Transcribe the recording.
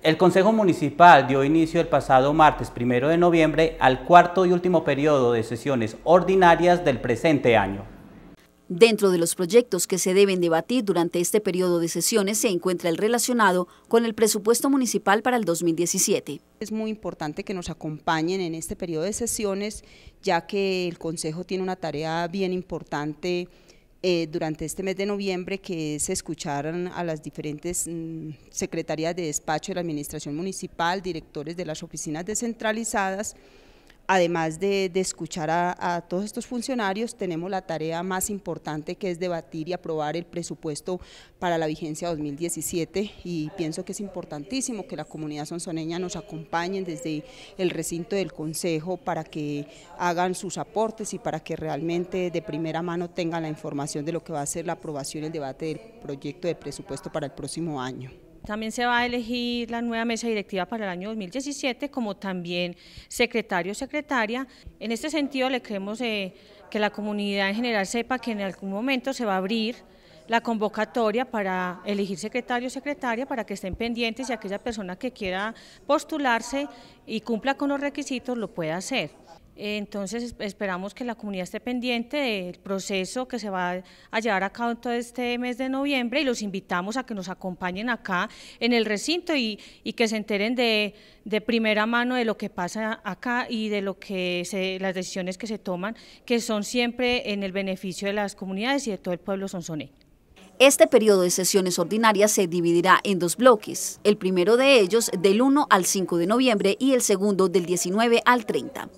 El Consejo Municipal dio inicio el pasado martes 1 de noviembre al cuarto y último periodo de sesiones ordinarias del presente año. Dentro de los proyectos que se deben debatir durante este periodo de sesiones se encuentra el relacionado con el presupuesto municipal para el 2017. Es muy importante que nos acompañen en este periodo de sesiones, ya que el Consejo tiene una tarea bien importante eh, durante este mes de noviembre, que se escucharan a las diferentes mm, secretarías de despacho de la Administración Municipal, directores de las oficinas descentralizadas, además de, escuchar a, todos estos funcionarios, tenemos la tarea más importante que es debatir y aprobar el presupuesto para la vigencia 2017 y pienso que es importantísimo que la comunidad sonsoneña nos acompañe desde el recinto del Consejo para que hagan sus aportes y para que realmente de primera mano tengan la información de lo que va a ser la aprobación y el debate del proyecto de presupuesto para el próximo año también se va a elegir la nueva mesa directiva para el año 2017, como también secretario secretaria. En este sentido, le queremos eh, que la comunidad en general sepa que en algún momento se va a abrir la convocatoria para elegir secretario secretaria para que estén pendientes y aquella persona que quiera postularse y cumpla con los requisitos lo pueda hacer. Entonces esperamos que la comunidad esté pendiente del proceso que se va a llevar a cabo en todo este mes de noviembre y los invitamos a que nos acompañen acá en el recinto y, que se enteren de, primera mano de lo que pasa acá y de lo que las decisiones que se toman, que son siempre en el beneficio de las comunidades y de todo el pueblo sonsoné. Este periodo de sesiones ordinarias se dividirá en dos bloques, el primero de ellos del 1 al 5 de noviembre y el segundo del 19 al 30.